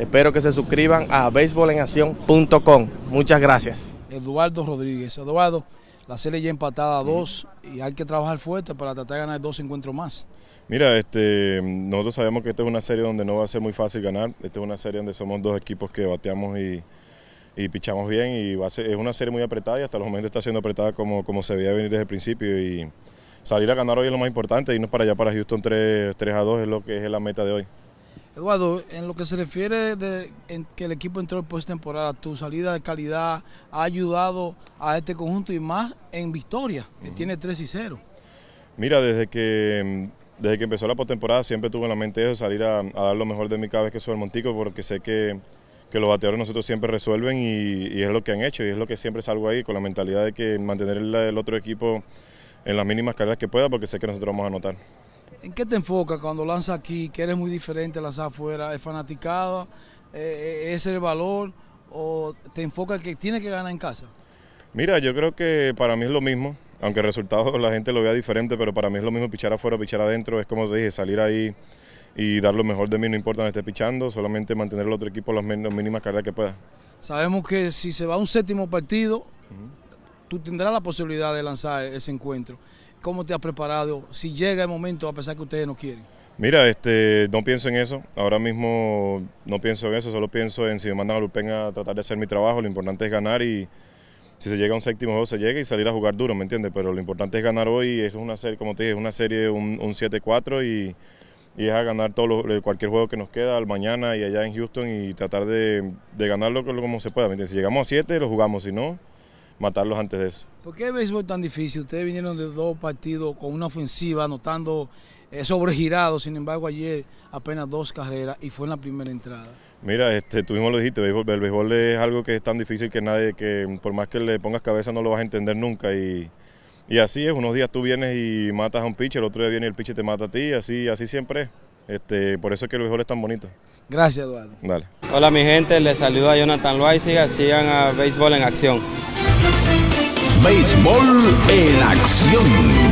Espero que se suscriban a béisbolenacción.com. Muchas gracias. Eduardo Rodríguez. Eduardo, la serie ya empatada a dos y hay que trabajar fuerte para tratar de ganar dos encuentros más. Mira, este, nosotros sabemos que esta es una serie donde no va a ser muy fácil ganar. Esta es una serie donde somos dos equipos que bateamos y, y pichamos bien y va es una serie muy apretada y hasta los momentos está siendo apretada como, como se veía venir desde el principio y salir a ganar hoy es lo más importante, irnos para allá para Houston 3, 3 a 2 es lo que es la meta de hoy. Eduardo, en lo que se refiere de que el equipo entró en postemporada, tu salida de calidad ha ayudado a este conjunto y más en victoria, que tiene 3 y 0. Mira, desde que desde que empezó la postemporada siempre tuve en la mente eso, salir a, dar lo mejor de mi cabeza, que soy el Montico, porque sé que, los bateadores nosotros siempre resuelven y, es lo que han hecho y es lo que siempre salgo ahí, con la mentalidad de que mantener el otro equipo en las mínimas carreras que pueda, porque sé que nosotros vamos a anotar. ¿En qué te enfoca cuando lanzas aquí, que eres muy diferente lanzar afuera? ¿Es fanaticada? Eh, eh, ¿Es el valor? ¿O te enfocas que tiene que ganar en casa? Mira, yo creo que para mí es lo mismo, aunque el resultado la gente lo vea diferente, pero para mí es lo mismo pichar afuera, pichar adentro, es como te dije, salir ahí y dar lo mejor de mí, no importa donde esté pichando, solamente mantener al otro equipo las, mínimas cargas que pueda. Sabemos que si se va a un séptimo partido, tú tendrás la posibilidad de lanzar ese encuentro. ¿Cómo te has preparado? Si llega el momento, a pesar que ustedes no quieren. Mira, este, no pienso en eso. Ahora mismo no pienso en eso. Solo pienso en si me mandan a Lupen a tratar de hacer mi trabajo. Lo importante es ganar y si se llega a un séptimo juego, se llega y salir a jugar duro, ¿me entiendes? Pero lo importante es ganar hoy. Eso es una serie, como te dije, es una serie, un, 7-4 y, es a ganar todo cualquier juego que nos queda al mañana y allá en Houston y tratar de, de ganarlo como se pueda, ¿me Si llegamos a 7, lo jugamos. Si no, matarlos antes de eso. ¿Por qué el béisbol tan difícil? Ustedes vinieron de dos partidos con una ofensiva, anotando eh, sobregirados, sin embargo ayer apenas dos carreras y fue en la primera entrada. Mira, este, tú mismo lo dijiste, el béisbol, béisbol es algo que es tan difícil que nadie, que por más que le pongas cabeza no lo vas a entender nunca y, así es, unos días tú vienes y matas a un pitcher, el otro día viene y el pitcher te mata a ti, así, así siempre es. Este, por eso es que el béisbol es tan bonito. Gracias, Eduardo. Dale. Hola, mi gente. Les saluda Jonathan Loaiziga. Sigan a Béisbol en Acción. Béisbol en Acción.